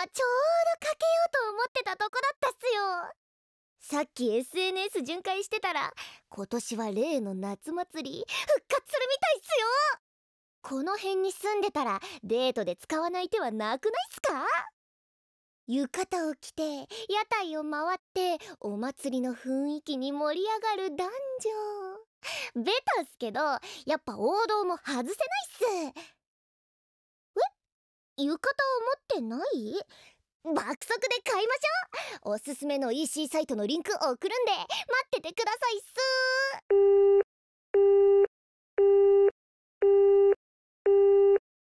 今ちょうどかけようと思ってたとこだったっすよさっき SNS 巡回してたら今年は例の夏祭り復活するみたいっすよこの辺に住んでたらデートで使わない手はなくないっすか浴衣を着て屋台を回ってお祭りの雰囲気に盛り上がる男女ベタっすけどやっぱ王道も外せないっす浴衣を持ってない爆速で買いましょうおすすめの EC サイトのリンク送るんで待っててくださいっす